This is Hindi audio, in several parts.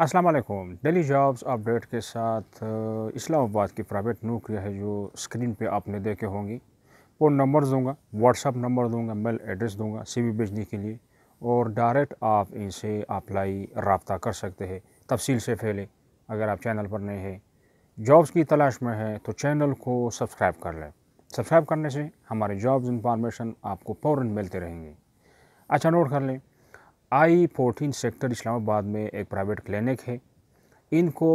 अस्सलाम वालेकुम डेली जॉब्स अपडेट के साथ इस्लामाबाद की प्राइवेट नौकरियाँ है जो स्क्रीन पे आपने देखे होंगी वो नंबर दूंगा व्हाट्सअप नंबर दूंगा मेल एड्रेस दूंगा सीवी भेजने के लिए और डायरेक्ट आप इनसे अप्लाई रबता कर सकते हैं तफसील से फैले अगर आप चैनल पर नए हैं जॉब्स की तलाश में है तो चैनल को सब्सक्राइब कर लें सब्सक्राइब करने से हमारे जॉब्स इंफॉर्मेशन आपको फ़ौर मिलते रहेंगे अच्छा नोट कर लें आई फोर्टीन सेक्टर इस्लामाबाद में एक प्राइवेट क्लिनिक है इनको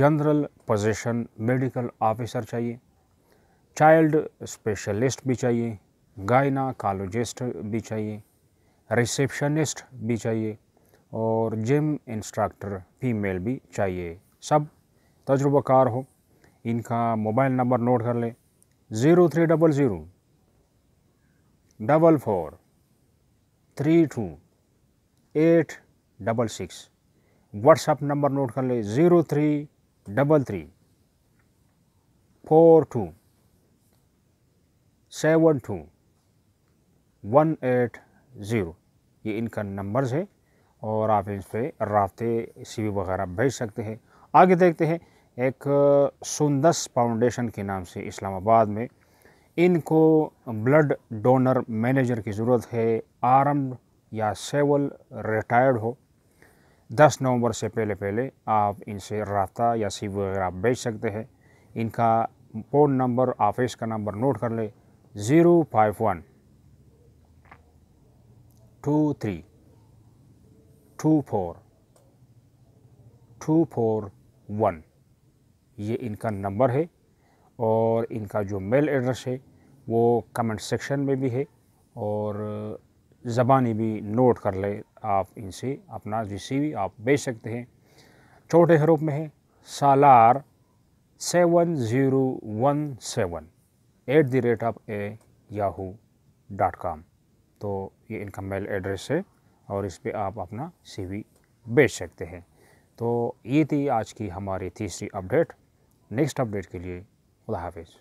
जनरल पोजीशन मेडिकल ऑफिसर चाहिए चाइल्ड स्पेशलिस्ट भी चाहिए गायनाकोलोजिस्ट भी चाहिए रिसेप्शनिस्ट भी चाहिए और जिम इंस्ट्रक्टर फीमेल भी चाहिए सब तजुर्बाकार हो इनका मोबाइल नंबर नोट कर लें zero three double zero double four three two eight double six WhatsApp number note कर ले zero three double three four two seven two one eight zero ये इनका नंबर्स है और आप इन पर रबते सी वगैरह भेज सकते हैं आगे देखते हैं एक सुंदस फाउंडेशन के नाम से इस्लामाबाद में इनको ब्लड डोनर मैनेजर की ज़रूरत है आर्म्ड या सेवल रिटायर्ड हो 10 नवंबर से पहले पहले आप इनसे रबता या सी वगैरह बेच सकते हैं इनका फ़ोन नंबर ऑफिस का नंबर नोट कर ले zero five one two three two four two four one ये इनका नंबर है और इनका जो मेल एड्रेस है वो कमेंट सेक्शन में भी है और ज़बानी भी नोट कर ले आप इनसे अपना रिसीवी आप बेच सकते हैं छोटे हरूप में है Salar seven zero one seven at the rate of a Yahoo dot com तो ये इनका मेल एड्रेस है और इस पर आप अपना वी बेच सकते हैं तो ये थी आज की हमारी तीसरी अपडेट नेक्स्ट अपडेट के लिए खुदा हाफिज़